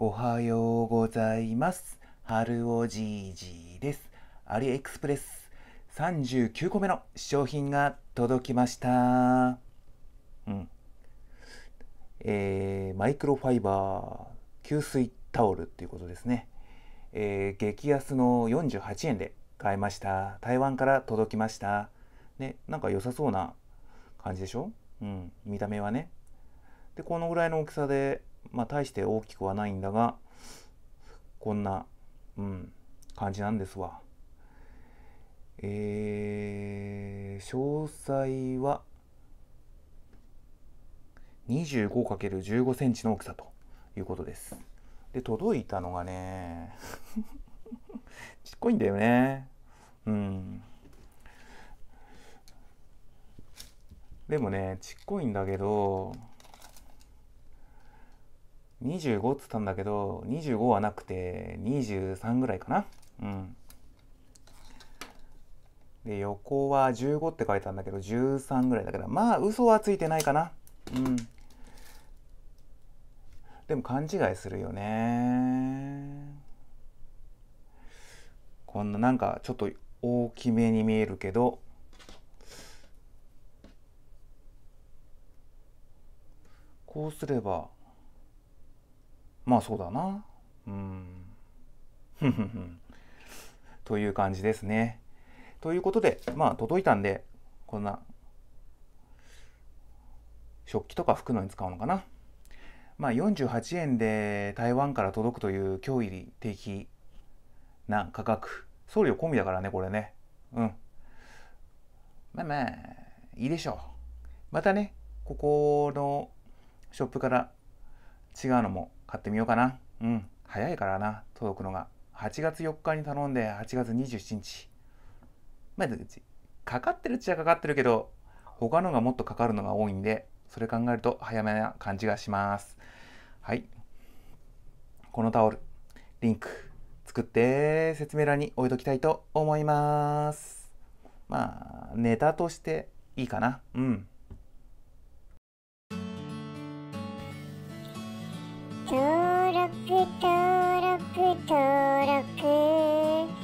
おはようございます。春おじいじです。アリエクスプレス39個目の商品が届きました。うん。えー、マイクロファイバー吸水タオルっていうことですね。えー、激安の48円で買いました。台湾から届きました。ね、なんか良さそうな感じでしょうん、見た目はね。で、このぐらいの大きさでまあ、大して大きくはないんだが、こんな、うん、感じなんですわ。えー、詳細は 25×15 センチの大きさということです。で、届いたのがね、ち っこいんだよね。うん。でもね、ちっこいんだけど、25って言ったんだけど、25はなくて、23ぐらいかな。うん。で、横は15って書いたんだけど、13ぐらいだから、まあ、嘘はついてないかな。うん。でも勘違いするよね。こんななんかちょっと大きめに見えるけど、こうすればまあそうだな。うん。という感じですね。ということで、まあ届いたんで、こんな、食器とか拭くのに使うのかな。まあ48円で台湾から届くという驚異的な価格。送料込みだからね、これね。うん。まあまあ、いいでしょう。またね、ここのショップから違うのも買ってみようかな。うん、早いからな、届くのが。8月4日に頼んで、8月27日。まあ、かかってるっちゃかかってるけど、他のがもっとかかるのが多いんで、それ考えると早めな感じがします。はい。このタオル、リンク、作って説明欄に置いときたいと思います。まあ、ネタとしていいかな。うん。रख तो रख तो रख